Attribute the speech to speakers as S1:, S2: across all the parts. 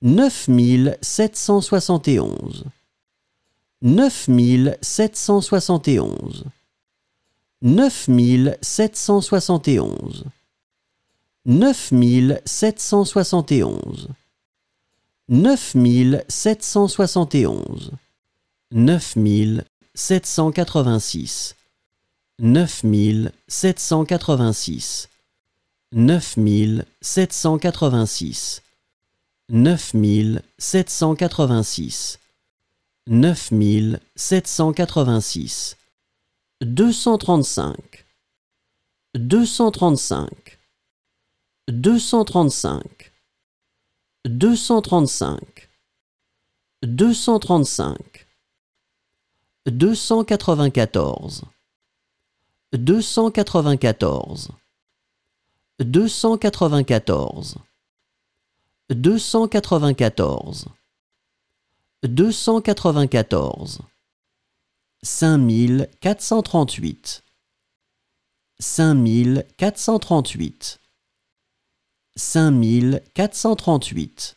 S1: Neuf mille sept cent soixante et onze. Neuf mille sept cent soixante et onze. Neuf mille sept cent soixante et onze. Neuf mille sept cent soixante et onze. Neuf mille sept cent soixante et onze. Neuf sept cent quatre-vingt-six. Neuf mille sept cent quatre-vingt-six. Neuf mille sept cent quatre-vingt-six. 9786 9786 235 235 235 235 235 294 294 294 deux cent quatre-vingt-quatorze, deux cent quatre-vingt-quatorze, cinq mille quatre cent trente-huit, cinq mille quatre cent trente-huit, cinq mille quatre cent trente-huit,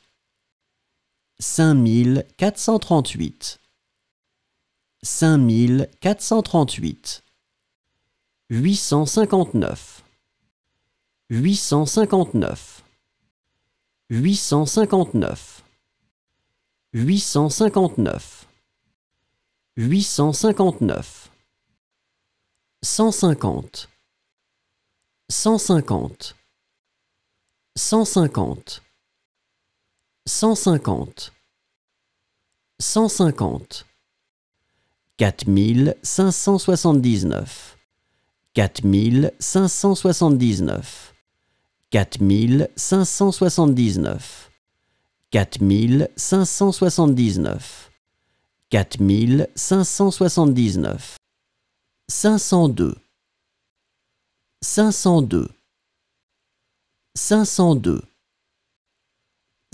S1: cinq mille quatre cent trente-huit, cinq mille quatre cent trente-huit, huit cent cinquante-neuf, huit cent cinquante-neuf. 859 859 859 150 150 150 150 150 4579 4579 4579 4579 4579 502 502 502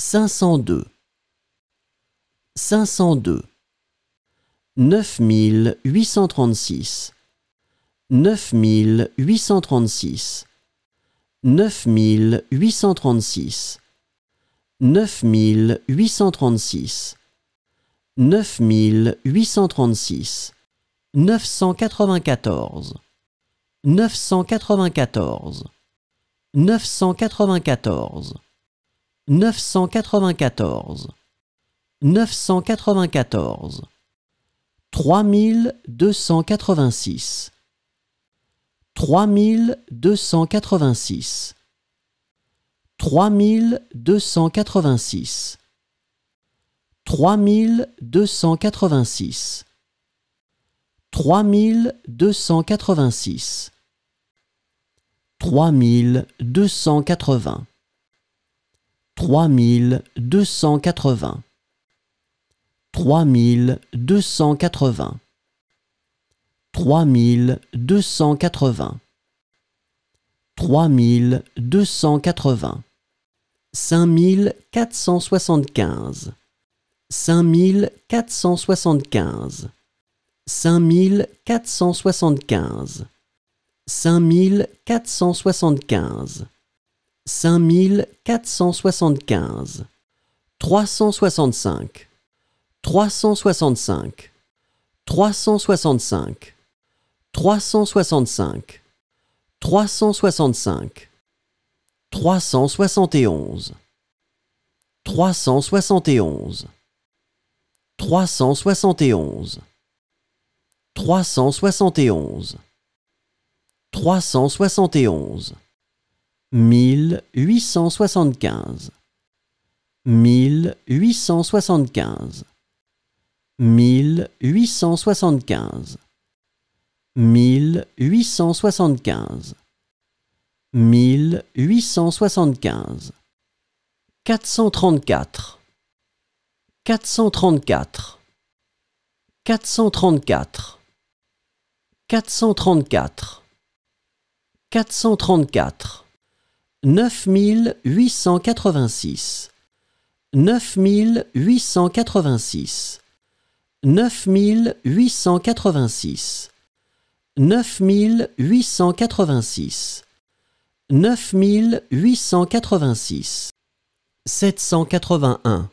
S1: 502 502 9836 9836 neuf mille huit cent trente- six neuf mille huit cent trente- six neuf mille huit cent trente-six neuf cent quatre-vingt-quatorze neuf cent quatre-vingt-quatorze neuf cent quatre-vingt-quatorze neuf cent quatre-vingt-quatorze neuf cent quatre-vingt-quatorze trois mille deux cent quatre-vingt-six trois mille deux cent quatre-vingt-six trois mille deux cent quatre-vingt-six trois mille deux cent quatre-vingt-six trois mille deux cent quatre-vingt-six trois mille deux cent quatre-vingt trois mille deux cent quatre-vingt trois mille deux cent quatre-vingt 3280 3280 5475 5475 5475 5475 5475 365 365 365 365 365 371 371 371 371 371 1875 1875 1875 mille huit cent soixante-quinze mille huit cent soixante-quinze quatre cent trente-quatre quatre cent trente-quatre quatre cent trente-quatre quatre cent trente-quatre quatre cent trente-quatre neuf mille huit cent quatre-vingt-six neuf mille huit cent quatre-vingt-six neuf mille huit cent quatre-vingt-six Neuf mille huit cent quatre-vingt-six. Neuf mille huit cent quatre-vingt-six. Sept cent quatre-vingt-un.